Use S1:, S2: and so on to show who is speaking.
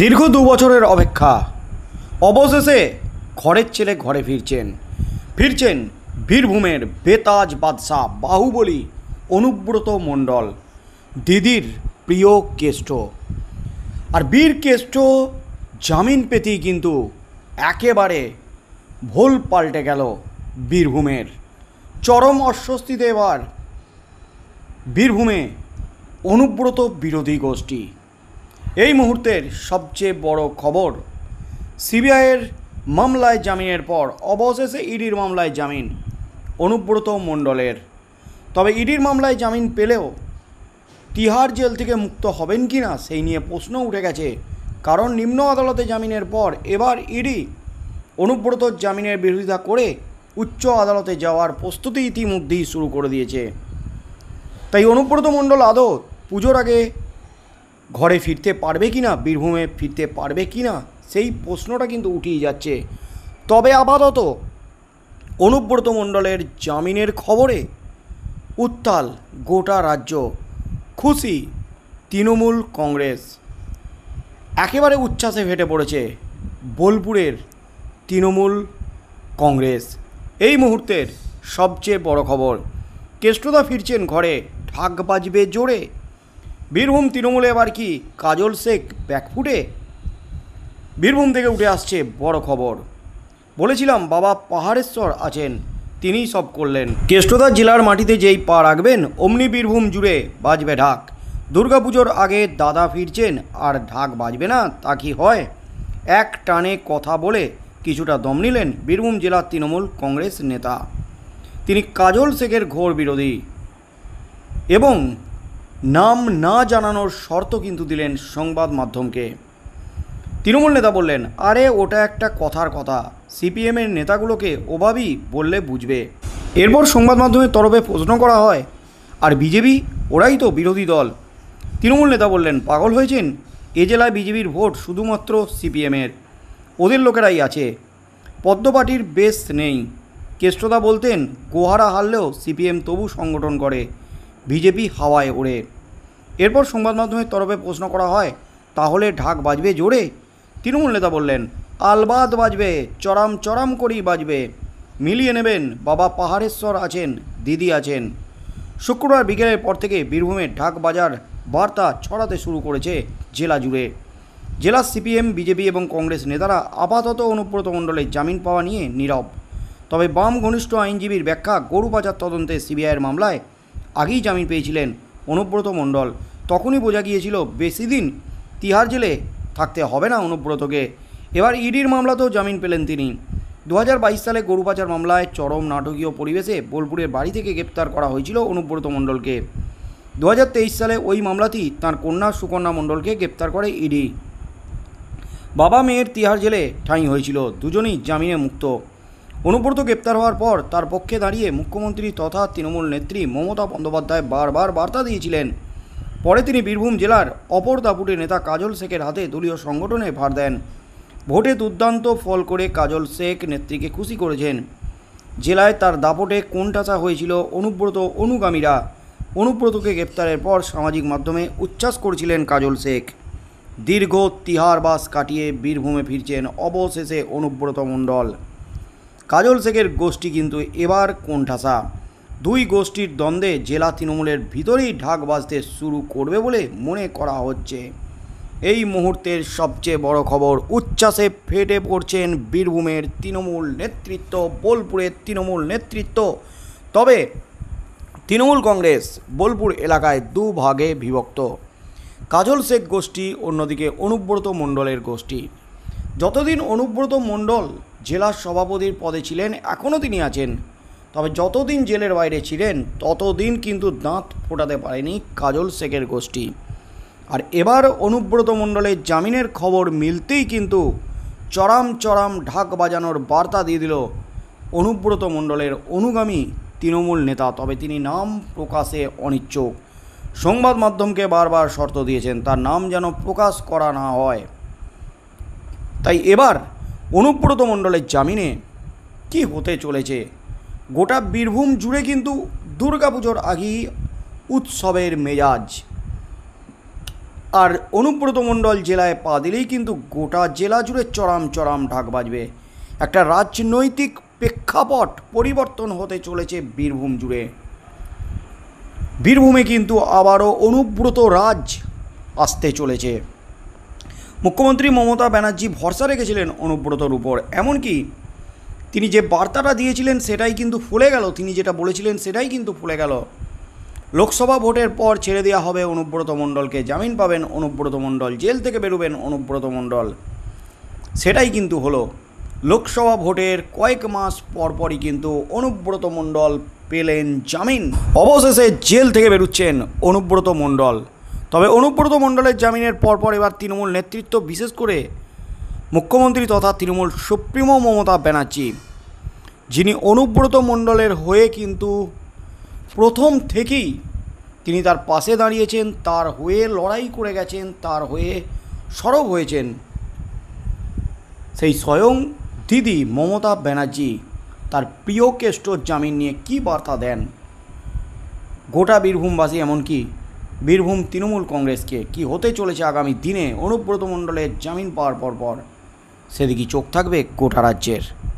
S1: দীর্ঘ দু বছরের অপেক্ষা অবশেষে ঘরের ছেলে ঘরে ফিরছেন ফিরছেন বীরভূমের বেতাজ বাদশাহ বাহুবলী অনুব্রত মণ্ডল দিদির প্রিয় কেষ্ট আর বীর কেষ্ট জামিন পেতেই কিন্তু একেবারে ভোল পাল্টে গেল বীরভূমের চরম অস্বস্তিতে এবার বীরভূমে অনুব্রত বিরোধী গোষ্ঠী এই মুহূর্তের সবচেয়ে বড় খবর সিবিআইয়ের মামলায় জামিনের পর অবশেষে ইডির মামলায় জামিন অনুব্রত মণ্ডলের তবে ইডির মামলায় জামিন পেলেও তিহার জেল থেকে মুক্ত হবেন কি না সেই নিয়ে প্রশ্ন উঠে গেছে কারণ নিম্ন আদালতে জামিনের পর এবার ইডি অনুব্রত জামিনের বিরোধিতা করে উচ্চ আদালতে যাওয়ার প্রস্তুতি ইতিমধ্যেই শুরু করে দিয়েছে তাই অনুব্রত মণ্ডল আদৌ পুজোর আগে ঘরে ফিরতে পারবে কি না বীরভূমে ফিরতে পারবে কি না সেই প্রশ্নটা কিন্তু উঠিয়ে যাচ্ছে তবে আপাতত অনুব্রত মণ্ডলের জামিনের খবরে উত্তাল গোটা রাজ্য খুশি তৃণমূল কংগ্রেস একেবারে উচ্ছ্বাসে ফেটে পড়েছে বোলপুরের তৃণমূল কংগ্রেস এই মুহূর্তের সবচেয়ে বড় খবর কেষ্টদা ফিরছেন ঘরে ঢাক বাজবে জোরে বীরভূম তৃণমূলে এবার কি কাজল শেখ ব্যাকফুটে বীরভূম থেকে উঠে আসছে বড় খবর বলেছিলাম বাবা পাহাড়েশ্বর আছেন তিনিই সব করলেন কেষ্টদা জেলার মাটিতে যেই পা রাখবেন অমনি বীরভূম জুড়ে বাজবে ঢাক দুর্গাপুজোর আগে দাদা ফিরছেন আর ঢাক বাজবে না তা কি হয় এক টানে কথা বলে কিছুটা দম নিলেন বীরভূম জেলার তৃণমূল কংগ্রেস নেতা তিনি কাজল শেখের ঘোর বিরোধী এবং নাম না জানানোর শর্ত কিন্তু দিলেন সংবাদ মাধ্যমকে তৃণমূল নেতা বললেন আরে ওটা একটা কথার কথা সিপিএমের নেতাগুলোকে ওভাবেই বললে বুঝবে এরপর সংবাদ মাধ্যমের তরফে প্রশ্ন করা হয় আর বিজেপি ওরাই তো বিরোধী দল তৃণমূল নেতা বললেন পাগল হয়েছেন এ জেলায় বিজেপির ভোট শুধুমাত্র সিপিএমের ওদের লোকেরাই আছে পদ্মপাটির বেশ বেস নেই কেষ্টদা বলতেন গোহারা হারলেও সিপিএম তবু সংগঠন করে বিজেপি হাওয়ায় ওড়ে এরপর সংবাদ মাধ্যমের তরফে প্রশ্ন করা হয় তাহলে ঢাক বাজবে জোরে তৃণমূল নেতা বললেন আলবাদ বাজবে চরাম চরাম করেই বাজবে মিলিয়ে নেবেন বাবা পাহাড়েশ্বর আছেন দিদি আছেন শুক্রবার বিকেলের পর থেকে বীরভূমের ঢাক বাজার বার্তা ছড়াতে শুরু করেছে জেলা জুড়ে জেলা সিপিএম বিজেপি এবং কংগ্রেস নেতারা আপাতত অনুব্রত মণ্ডলে জামিন পাওয়া নিয়ে নীরব তবে বাম ঘনিষ্ঠ আইনজীবীর ব্যাখ্যা গরু পাচার তদন্তে সিবিআইয়ের মামলায় আগেই জামিন পেয়েছিলেন অনুব্রত মণ্ডল তখনই বোঝা গিয়েছিল বেশি দিন তিহার জেলে থাকতে হবে না অনুব্রতকে এবার ইডির মামলাতেও জামিন পেলেন তিনি দু সালে গরু পাচার মামলায় চরম নাটকীয় পরিবেশে বোলপুরের বাড়ি থেকে গ্রেপ্তার করা হয়েছিল অনুব্রত মণ্ডলকে দু সালে ওই মামলাতেই তার কন্যা সুকন্যা মণ্ডলকে গ্রেপ্তার করে ইডি বাবা মেয়ের তিহার জেলে ঠাঁই হয়েছিল দুজনেই জামিনে মুক্ত অনুব্রত গ্রেপ্তার হওয়ার পর তার পক্ষে দাঁড়িয়ে মুখ্যমন্ত্রী তথা তৃণমূল নেত্রী মমতা বন্দ্যোপাধ্যায় বারবার বার্তা দিয়েছিলেন পরে তিনি বীরভূম জেলার অপর দাপুটে নেতা কাজল শেখের হাতে দলীয় সংগঠনে ভার দেন ভোটে দুর্দান্ত ফল করে কাজল শেখ নেত্রীকে খুশি করেছেন জেলায় তার দাপটে কোনটাচা হয়েছিল অনুব্রত অনুগামীরা অনুব্রতকে গ্রেপ্তারের পর সামাজিক মাধ্যমে উচ্ছ্বাস করেছিলেন কাজল শেখ দীর্ঘ তিহার বাস কাটিয়ে বীরভূমে ফিরছেন অবশেষে অনুব্রত মণ্ডল কাজল শেখের গোষ্ঠী কিন্তু এবার কোণঠাসা দুই গোষ্ঠীর দ্বন্দ্বে জেলা তৃণমূলের ভিতরেই ঢাক বাজতে শুরু করবে বলে মনে করা হচ্ছে এই মুহূর্তের সবচেয়ে বড় খবর উচ্ছ্বাসে ফেটে পড়ছেন বীরভূমের তৃণমূল নেতৃত্ব বোলপুরের তৃণমূল নেতৃত্ব তবে তৃণমূল কংগ্রেস বোলপুর এলাকায় দুভাগে বিভক্ত কাজল শেখ গোষ্ঠী অন্যদিকে অনুব্রত মণ্ডলের গোষ্ঠী যতদিন অনুব্রত মণ্ডল জেলা সভাপতির পদে ছিলেন এখনও তিনি আছেন তবে যতদিন জেলের বাইরে ছিলেন ততদিন কিন্তু দাঁত ফোটাতে পারেনি কাজল শেখের গোষ্ঠী আর এবার অনুব্রত মণ্ডলের জামিনের খবর মিলতেই কিন্তু চরাম চরাম ঢাক বাজানোর বার্তা দিয়ে দিল অনুব্রত মণ্ডলের অনুগামী তৃণমূল নেতা তবে তিনি নাম প্রকাশে অনিচ্ছুক সংবাদ মাধ্যমকে বারবার শর্ত দিয়েছেন তার নাম যেন প্রকাশ করা না হয় তাই এবার অনুব্রত মণ্ডলের জামিনে কি হতে চলেছে গোটা বীরভূম জুড়ে কিন্তু দুর্গাপুজোর আগেই উৎসবের মেজাজ আর অনুব্রত মণ্ডল জেলায় পা দিলেই কিন্তু গোটা জেলা জুড়ে চরম চরম ঢাক বাজবে একটা রাজনৈতিক প্রেক্ষাপট পরিবর্তন হতে চলেছে বীরভূম জুড়ে বীরভূমে কিন্তু আবারও অনুব্রত রাজ আসতে চলেছে মুখ্যমন্ত্রী মমতা ব্যানার্জি ভরসা রেখেছিলেন অনুব্রতর উপর এমনকি তিনি যে বার্তাটা দিয়েছিলেন সেটাই কিন্তু ফুলে গেল তিনি যেটা বলেছিলেন সেটাই কিন্তু ফুলে গেল লোকসভা ভোটের পর ছেড়ে দেওয়া হবে অনুব্রত মণ্ডলকে জামিন পাবেন অনুব্রত মণ্ডল জেল থেকে বেরোবেন অনুব্রত মণ্ডল সেটাই কিন্তু হলো লোকসভা ভোটের কয়েক মাস পরপরই কিন্তু অনুব্রত মণ্ডল পেলেন জামিন অবশেষে জেল থেকে বেরুচ্ছেন অনুব্রত মণ্ডল তবে অনুব্রত মণ্ডলের জামিনের পরপর এবার তৃণমূল নেতৃত্ব বিশেষ করে মুখ্যমন্ত্রী তথা তৃণমূল সুপ্রিমো মমতা ব্যানার্জি যিনি অনুব্রত মণ্ডলের হয়ে কিন্তু প্রথম থেকেই তিনি তার পাশে দাঁড়িয়েছেন তার হয়ে লড়াই করে গেছেন তার হয়ে সরব হয়েছেন সেই স্বয়ং দিদি মমতা ব্যানার্জি তার প্রিয় কেষ্টর জামিন নিয়ে কি বার্তা দেন গোটা বীরভূমবাসী এমনকি বীরভূম তৃণমূল কংগ্রেসকে কি হতে চলেছে আগামী দিনে অনুব্রত মণ্ডলের জামিন পাওয়ার পর পর সেদিকে চোখ থাকবে গোটা রাজ্যের